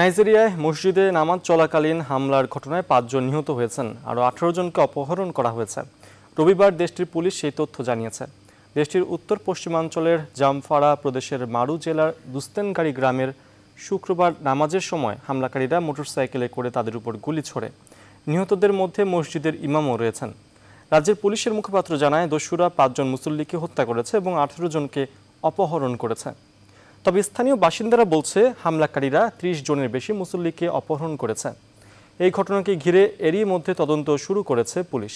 নাইজেরিয়ায় মসজিদে নামাজ চলাকালীন হামলার ঘটনায় পাঁচজন নিহত হয়েছেন আরও আঠারো জনকে অপহরণ করা হয়েছে রবিবার দেশটির পুলিশ সেই তথ্য জানিয়েছে দেশটির উত্তর পশ্চিমাঞ্চলের জামফারা প্রদেশের মারু জেলার দুস্তেনকারী গ্রামের শুক্রবার নামাজের সময় হামলাকারীরা মোটরসাইকেলে করে তাদের উপর গুলি ছোড়ে নিহতদের মধ্যে মসজিদের ইমামও রয়েছেন রাজ্যের পুলিশের মুখপাত্র জানায় দস্যুরা পাঁচজন মুসল্লিকে হত্যা করেছে এবং আঠেরো জনকে অপহরণ করেছে তবে স্থানীয় বাসিন্দারা বলছে হামলাকারীরা ত্রিশ জনের বেশি মুসল্লিকে অপহরণ করেছে এই ঘটনাকে ঘিরে এরই মধ্যে তদন্ত শুরু করেছে পুলিশ